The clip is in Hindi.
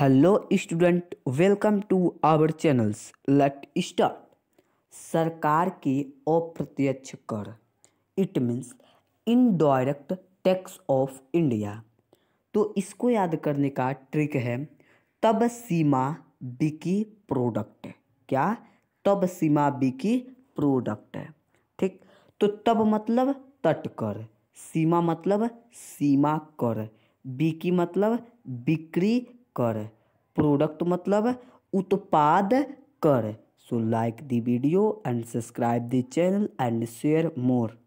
hello student welcome to our channels let start सरकार के अप्रत्यक्ष कर it means indirect tax of India तो इसको याद करने का ट्रिक है तब सीमा बिकी प्रोडक्ट क्या तब सीमा बिकी प्रोडक्ट ठीक तो तब मतलब तट कर सीमा मतलब सीमा कर बिकी मतलब बिक्री कर प्रोडक्ट मतलब उत्पाद कर so like the video and subscribe the channel and share more